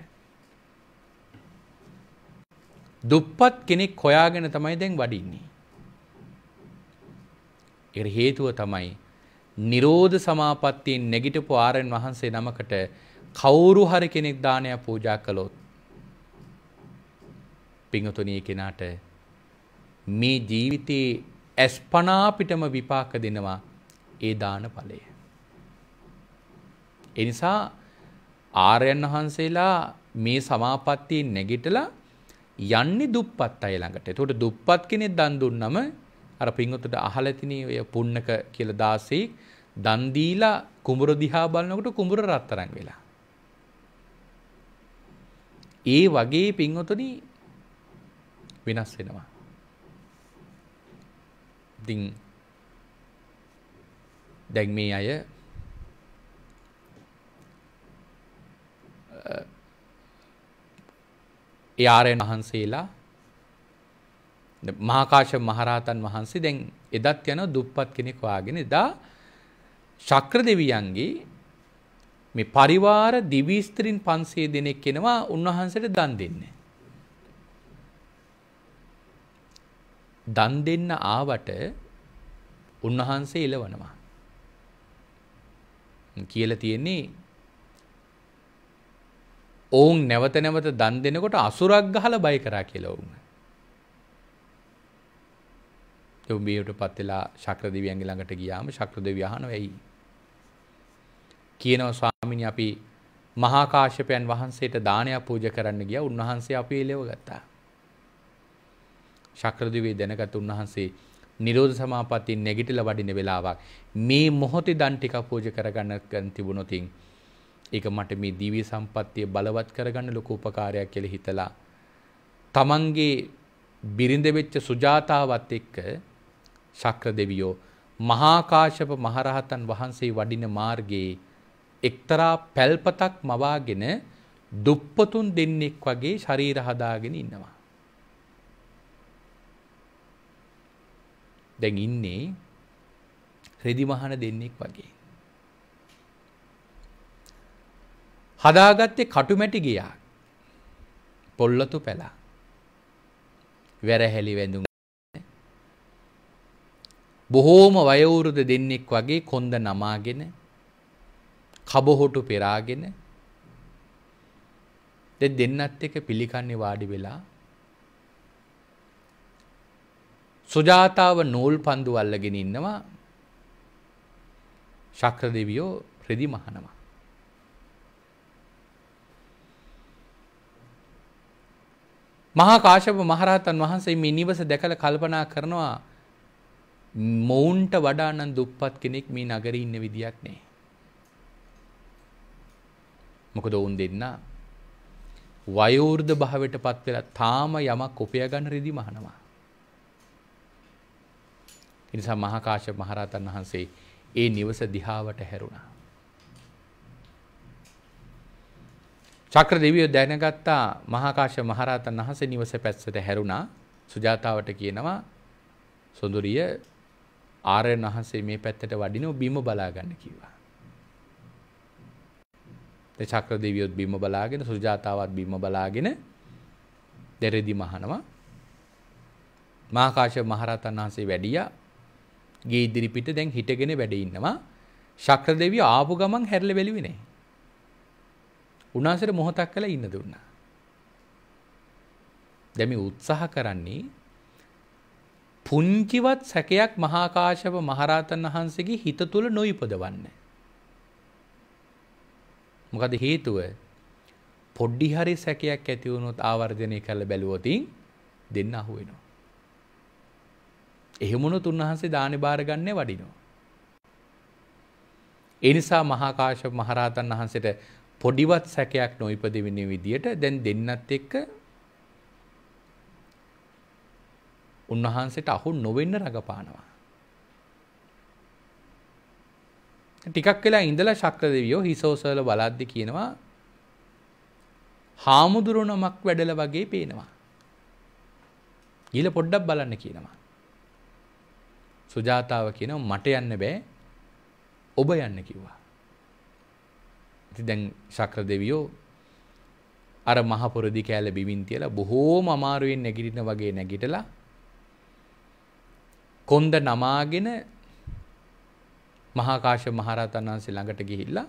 දුප්පත් කෙනෙක් හොයාගෙන තමයි දැන් වඩින්නේ. ඒකට හේතුව තමයි නිරෝධ සමාපත්තියෙන් නැගිටපු ආරයන් වහන්සේ නමකට කවුරු හරි කෙනෙක් දානයක් පූජා කළොත් පිංහතුනී කෙනාට මේ ජීවිතයේ ඇස් පනාපිටම විපාක දෙනවා ඒ දාන පලය. එනිසා ආරයන් වහන්සේලා මේ සමාපත්තිය නැගිටලා යන්නේ දුප්පත් අය ළඟට. එතකොට දුප්පත් කෙනෙක් දන් දුන්නම අර පින්වතට අහලා තිනේ ඔය පුන්නක කියලා දාසෙක් දන් දීලා කුඹුර දිහා බලනකොට කුඹුර රත්තරන් වෙලා. ඒ වගේ පින්වතුනි වෙනස් වෙනවා. ඉතින් දැන් මේ අය ඒ ආරයන් වහන්සේලා මහාකාශ මහරහතන් වහන්සේ දැන් එදත් යන දුප්පත් කෙනෙක් වාගෙන එදා ශක්‍ර දෙවියන්ගේ මේ පරිවාර දිවිස්ත්‍රින් 500 දෙනෙක් කෙනවා උන්වහන්සේට දන් දෙන්නේ. දන් දෙන්න ආවට උන්වහන්සේ ඉලවනවා. කියලා තියෙන්නේ ඔවුන් නැවත නැවත දන් දෙනකොට අසුරක් ගහලා බය කරා කියලා වුණා. යොඹියටපත් වෙලා ශක්‍රදේවියන්ගේ ළඟට ගියාම ශක්‍රදේවිය අහනවා ඇයි? කියනවා පින්වතුනි අපි මහා කාශ්‍යපයන් වහන්සේට දානයක් පූජා කරන්න ගියා. උන්වහන්සේ අපි එලෙව ගත්තා. ශක්‍රදිවේ දැනගත් උන්වහන්සේ නිරෝධ සමාපatti නැගිටලා වඩින වෙලාවක් මේ මොහොතේ දන් ටිකක් පූජා කරගන්න තිබුණොතින් ඒක මට මේ දිව්‍ය සම්පත්තිය බලවත් කරගන්න ලොකු උපකාරයක් කියලා හිතලා තමන්ගේ බිරිඳ වෙච්ච සුජාතාවත් එක්ක ශක්‍ර දෙවියෝ මහා කාශ්‍යප මහරහතන් වහන්සේ වඩින මාර්ගයේ එක්තරා පැල්පතක් මවාගෙන දුප්පතුන් දෙන්නෙක් වගේ ශරීර හදාගෙන ඉන්නවා. දැන් ඉන්නේ රෙදිමහන දෙන්නෙක් වගේ. හදාගත්තේ කටුමැටි ගියා. පොල්ලතු පැලා. වැරහැලි වැඳුම් බොහෝම වයවුරුද දෙන්නෙක් වගේ කොන්ද නමාගෙන කබොහොටු පෙරාගෙන දෙන්නත් එක පිළිකන්නේ වාඩි වෙලා සුජාතාව නූල් පන්දු අල්ලගෙන ඉන්නවා ශක්‍ර දෙවියෝ රෙදි මහනවා. මහා කාශප මහරහතන් වහන්සේ මේ නිවස දැකලා කල්පනා කරනවා මොවුන්ට වඩා නම් දුප්පත් කෙනෙක් මේ නගරේ ඉන්න විදියක් නැහැ. මොකද ඔවුන් දෙන්න වයෝර්ධ භාවට පත් වෙලා තාම යමක් කොපය ගන්න රෙදි මහනවා. එනිසා මහාකාශ මහරහතන් වහන්සේ ඒ නිවස දිහාවට හැරුණා. චක්‍ර දෙවියෝ දැනගත්තා මහාකාශ මහරහතන් වහන්සේ නිවස පැත්තට හැරුණා. සුජාතාවට කියනවා සොඳුරිය ආර්යයන් වහන්සේ මේ පැත්තට වඩිනව බිම බලා ගන්න කිව්වා. චක්‍ර දෙවියොත් බිම බලාගෙන සුජාතාවත් බිම බලාගෙන දෙරෙදි මහනවා මාකාශ මහරතන් වහන්සේ වැඩියා ගේ ඉදිරිපිට දැන් හිටගෙන වැඩ ඉන්නවා ශක්‍ර දෙවිය ආපු ගමන් හැරිලා බැලුවේ නෑ උන්වහන්සේට මොහොතක් කළා ඉන්න දුන්නා දැන් මේ උත්සාහ කරන්නේ පුංචිවත් සැකයක් මහාකාශව මහරහතන් වහන්සේගේ හිත තුල නොයිපදවන්නේ මොකද හේතුව පොඩ්ඩි හරි සැකයක් ඇති වුණොත් ආවර්ජනය කරලා බැලුවොතින් දෙන්න අහු වෙනවා. එහෙම වුණොත් උන්වහන්සේ දානි බාර ගන්න වඩිනවා. ඒ නිසා මහා කාශ්‍යප මහරහතන් වහන්සේට පොඩිවත් සැකයක් නොයිපදෙවෙන විදියට දැන් දෙන්නත් එක්ක උන්වහන්සේට අහු නොවෙන්න රඟපානවා. ටිකක් වෙලා ඉඳලා ශක්‍ර දෙවියෝ හිසෝසල බලද්දි කියනවා හාමුදුරු නමක් වැඩල වගේ පේනවා. ගිල පොඩ්ඩක් බලන්න කියනවා. සුජාතාව කියනවා මට යන්න බෑ ඔබ යන්න කිව්වා. ඉතින් දැන් ශක්‍ර දෙවියෝ අර මහ පොරදි කෑල්ල බිමින් තියලා බොහෝම අමාරුවෙන් නැගිටින වගේ නැගිටලා කොන්ද නමාගෙන මහාකාශ මහරහතන් වහන්සේ ළඟට ගිහිල්ලා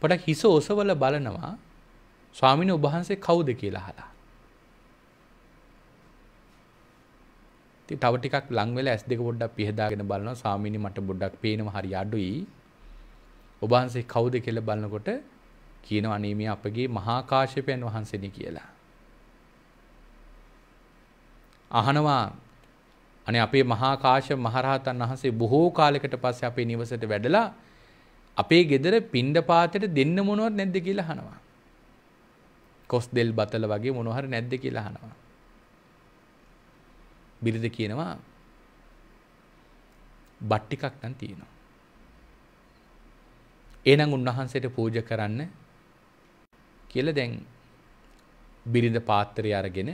පොඩක් හිස ඔසවල බලනවා ස්වාමීන් වහන්සේ කවුද කියලා අහලා. ඉතින් තව ටිකක් ලං වෙලා S2 පොඩ්ඩක් පිහදාගෙන බලනවා ස්වාමීනි මට පොඩ්ඩක් පේනම හරි අඩුයි. ඔබ වහන්සේ කවුද කියලා බලනකොට කියනවා අනේ මේ අපගේ මහා කාශ්‍යපයන් වහන්සේනි කියලා. අහනවා අනේ අපේ මහා කාශ්‍යප මහරහතන් වහන්සේ බොහෝ කාලයකට පස්සේ අපේ නිවසට වැඩලා අපේ ගෙදර පිණ්ඩපාතයට දෙන්න මොනවත් නැද්ද කියලා අහනවා. කොස් දෙල් බතල වගේ මොනව හරි නැද්ද කියලා අහනවා. බිරිඳ කියනවා බත් ටිකක් නම් තියෙනවා. එහෙනම් උන්වහන්සේට පූජා කරන්න කියලා දැන් බිරිඳ පාත්‍රය අරගෙන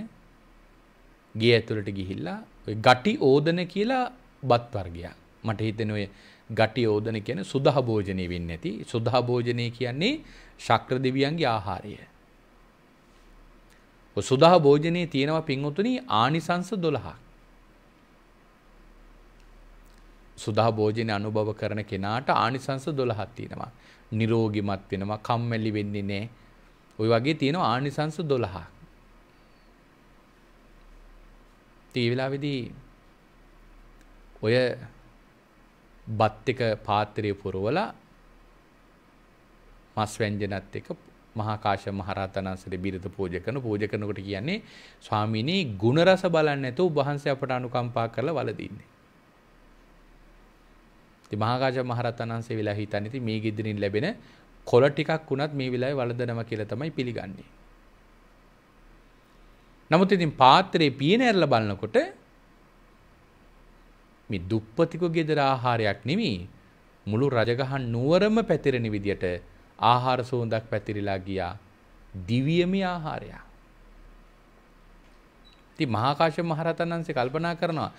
ගේ ඇතුළට ගිහිල්ලා ගටි ඕදන කියලා බත් වර්ගයක්. මට හිතෙන ඔය ගටි ඕදන කියන්නේ සුදා භෝජනේ වෙන්නේ නැති. සුදා භෝජනේ කියන්නේ ශක්‍ර දෙවියන්ගේ ආහාරය. ඔය සුදා භෝජනේ තියෙනවා පින්වතුනි ආනිසංස 12ක්. සුදා භෝජන අනුභව කරන කෙනාට ආනිසංස 12ක් තියෙනවා. නිරෝගිමත් වෙනවා, කම්මැලි වෙන්නේ නැහැ. ওই වගේ තියෙනවා ආනිසංස 12ක්. ඒ වෙලාවේදී ඔය බත් එක පාත්‍රයේ පුරවලා මස් ව්‍යංජනත් එක්ක මහා කාශ්‍යප මහරහතන් වහන්සේට බිරිඳ පූජා කරන පූජා කරනකොට කියන්නේ ස්වාමීනි ගුණ රස බලන්නේ නැතුව වහන්සේ අපට අනුකම්පා කරලා වලදින්නේ. ඉතින් මහා කාශ්‍යප මහරහතන් වහන්සේ විලා හිතන්නේ ඉතින් මේ গিද්දරින් ලැබෙන කොළ ටිකක් වුණත් මේ විලාවේ වලදනවා කියලා තමයි පිළිගන්නේ. නමුත් ඉතින් පාත්‍රයේ පියන ඇරලා බලනකොට මේ දුප්පතිකෝ ගෙදර ආහාරයක් නෙමෙයි මුළු රජගහන් නුවරම පැතිරෙන විදියට ආහාර සෝඳක් පැතිරිලා ගියා දිව්‍යමය ආහාරය. ඉතින් මහාකාශ්‍ය මහරහතන් වහන්සේ කල්පනා කරනවා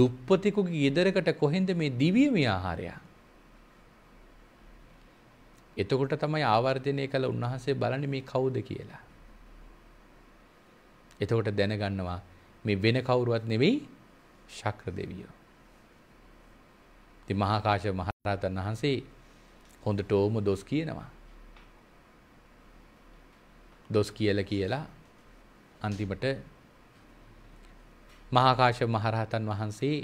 දුප්පතිකෝගේ ගෙදරකට කොහෙන්ද මේ දිව්‍යමය ආහාරය? එතකොට තමයි ආවර්ජනය කළ උන්වහන්සේ බලන්නේ මේ කවුද කියලා. එතකොට දැනගන්නවා මේ වෙන කවුරුවත් නෙවෙයි ශක්‍ර දෙවියෝ. ඉතින් මහාකාශ මහරහතන් වහන්සේ හොඳට ඕම දොස් කියනවා. දොස් කියලා කියලා අන්තිමට මහාකාශ මහරහතන් වහන්සේ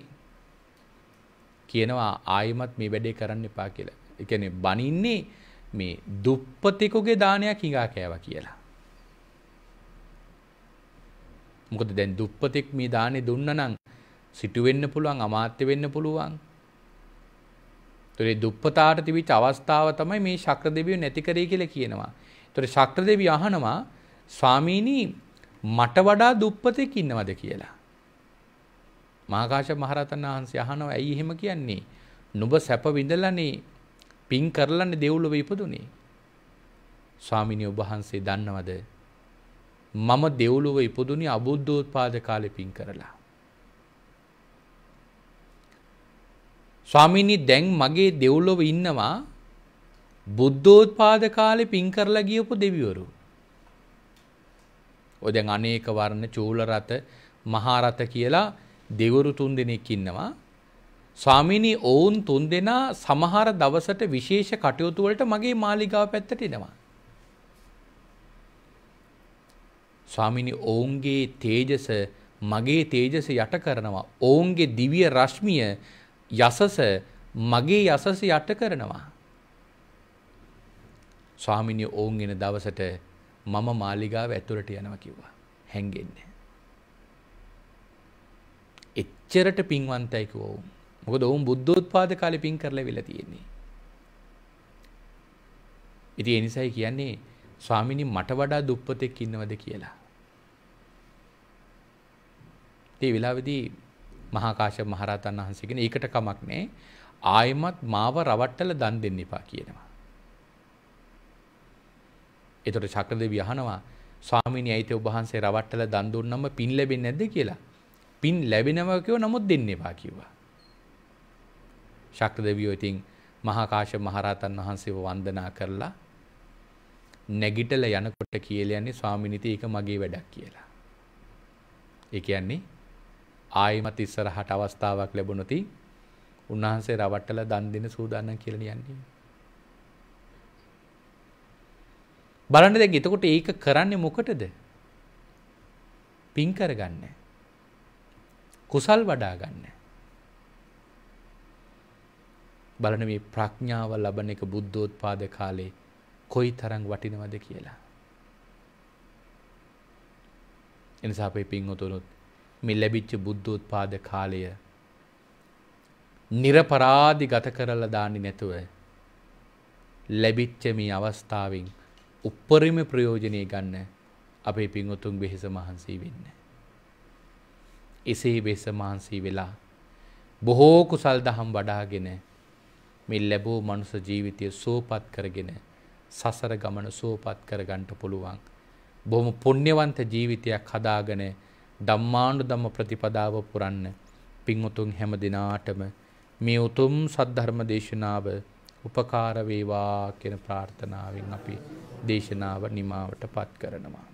කියනවා ආයෙමත් මේ වැඩේ කරන්න එපා කියලා. ඒ කියන්නේ බනින්නේ මේ දුප්පතෙකුගේ දානයක් හිඟා කෑවා කියලා. මොකද දැන් දුප්පතෙක් මේ දානේ දුන්නනම් සිටු වෙන්න පුළුවන් අමාත්‍ය වෙන්න පුළුවන්. ඒතොර දුප්පතාට තිබිච්ච අවස්ථාව තමයි මේ ශක්‍ර දෙවියෝ නැති කරේ කියලා කියනවා. ඒතොර ශක්‍ර දෙවියෝ අහනවා ස්වාමීනි මට වඩා දුප්පතෙක් ඉන්නවද කියලා. මාකාශ මහරතන් වහන්සේ අහනවා ඇයි එහෙම කියන්නේ? නුඹ සැප විඳලානේ පින් කරලානේ දෙව්ලොව ඉපදුනේ. ස්වාමිනිය ඔබ වහන්සේ දන්නවද? මම දෙව්ලුව ඉපදුනි අබුද්ධෝත්පාද කාලෙ පින් කරලා. ස්වාමිනි දැන් මගේ දෙව්ලොව ඉන්නවා බුද්ධෝත්පාද කාලෙ පින් කරලා ගියපු දෙවිවරු. ඔය දැන් අනේක වර්ණ චූල රත මහා රත කියලා දෙවරු තුන් දෙනෙක් ඉන්නවා. ස්වාමිනී ඔවුන් තුන් දෙනා සමහර දවසට විශේෂ කටයුතු වලට මගේ මාලිගාව පැත්තට එනවා. ස්වාමිනි ඔවුන්ගේ තේජස මගේ තේජස යට කරනවා. ඔවුන්ගේ දිව්‍ය රශ්මිය යසස මගේ යසස යට කරනවා. ස්වාමිනි ඔවුන් එන දවසට මම මාලිගාව ඇතුළට යනවා කිව්වා. හැංගෙන්නේ. එච්චරට පින්වන්තයි කිව්වා ඔවුන්. මොකද ඔවුන් බුද්ධෝත්පාද කාලේ පින් කරලා වෙලා තියෙන්නේ. ඉතින් ඒ නිසායි කියන්නේ ස්වාමිනී මට වඩා දුප්පතෙක් ඉන්නවද කියලා. ඒ වෙලාවේදී මහා කාශ්‍යප මහරහතන් වහන්සේ කියන ඒකට කමක් නැහැ. ආයෙමත් මාව රවට්ටලා දන් දෙන්න එපා කියනවා. එතකොට චක්‍රදේවි අහනවා ස්වාමීනි ඇයිද ඔබ වහන්සේ රවට්ටලා දන් දුන්නම පින් ලැබෙන්නේ නැද්ද කියලා. පින් ලැබෙනවා කියව නමුත් දෙන්න එපා කිව්වා. ශක්‍රදේවියෝ ඉතින් මහා කාශ්‍යප මහරහතන් වහන්සේව වන්දනා කරලා නැගිටලා යනකොට කියලා යන්නේ ස්වාමිනිතී ඒක මගේ වැඩක් කියලා. ඒ කියන්නේ ආයෙමත් ඉස්සරහට අවස්ථාවක් ලැබුණොති උන්වහන්සේ රවට්ටල දන් දෙන සූදානම් කියලා කියන්නේ. බලන්න දැන් එතකොට ඒක කරන්නේ මොකටද? පින් කරගන්න. කුසල් වඩා ගන්න. බලන මේ ප්‍රඥාව ලබන එක බුද්ධෝත්පාද කාලේ කොයි තරම් වටිනවද කියලා. එනිසා අපේ පින් උතුනොත් මේ ලැබිච්ච බුද්ධෝත්පාද කාලය නිරපරාදි ගත කරලා දාන්නේ නැතුව ලැබිච්ච මේ අවස්ථාවෙන් උප්පරිම ප්‍රයෝජනය ගන්න අපේ පින්වතුන් බෙහෙස මහන්සී වෙන්න. එසේ බෙස මහන්සී වෙලා බොහෝ කුසල් දහම් වඩාගෙන මේ ලැබූ මනුස ජීවිතය සෝපත් කරගෙන සසර ගමන සෝපත් කරගන්ට පුළුවන්. බොහොම පුණ්‍යවන්ත ජීවිතයක් හදාගෙන ධම්මාණු ධම්ම ප්‍රතිපදාව පුරන්න පිංවතුන් හැම දෙනාටම මේ උතුම් සද්ධර්ම දේශනාව උපකාර වේවා කියන ප්‍රාර්ථනාවෙන් අපි දේශනාව නිමාවට පත් කරනවා